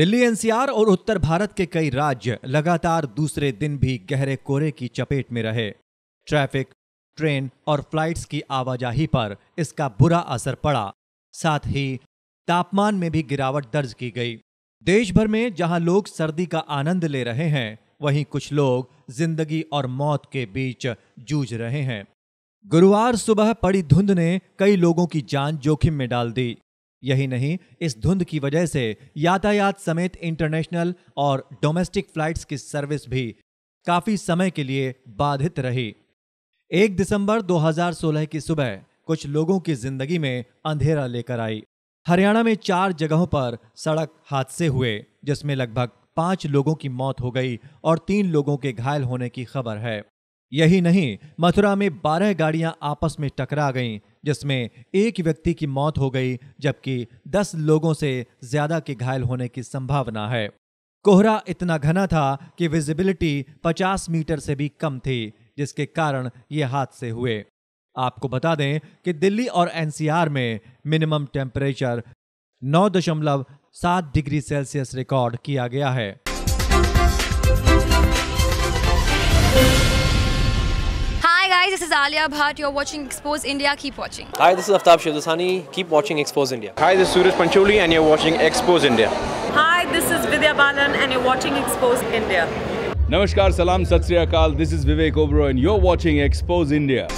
Delhi NCR और उत्तर भारत के कई राज्य लगातार दूसरे दिन भी गहरे कोहरे की चपेट में रहे ट्रैफिक ट्रेन और फ्लाइट्स की आवाजाही पर इसका बुरा असर पड़ा साथ ही तापमान में भी गिरावट दर्ज की गई देश भर में जहां लोग सर्दी का आनंद ले रहे हैं वहीं कुछ लोग जिंदगी और मौत के बीच जूझ रहे हैं गुरुवार सुबह पड़ी धुंध ने कई लोगों की जान जोखिम में डाल दी यही नहीं इस धुंध की वजह से यातायात समेत इंटरनेशनल और डोमेस्टिक फ्लाइट्स की सर्विस भी काफी समय के लिए बाधित रही एक दिसंबर 2016 की सुबह कुछ लोगों की जिंदगी में अंधेरा लेकर आई हरियाणा में चार जगहों पर सड़क हादसे हुए जिसमें लगभग पांच लोगों की मौत हो गई और तीन लोगों के घायल होने की खबर है यही नहीं मथुरा में बारह गाड़ियां आपस में टकरा गईं जिसमें एक व्यक्ति की मौत हो गई जबकि दस लोगों से ज्यादा के घायल होने की संभावना है कोहरा इतना घना था कि विजिबिलिटी 50 मीटर से भी कम थी जिसके कारण ये हादसे हुए आपको बता दें कि दिल्ली और एनसीआर में minimum temperature 9.7 degree Celsius record किया गया है is Alia Bhatt. You're watching Expose India. Keep watching. Hi, this is Aftab Shivdasani. Keep watching Expose India. Hi, this is Suraj Pancholi and you're watching Expose India. Hi, this is Vidya Balan and you're watching Expose India. Namaskar, salam, sat This is Vivek Oberoi and you're watching Expose India.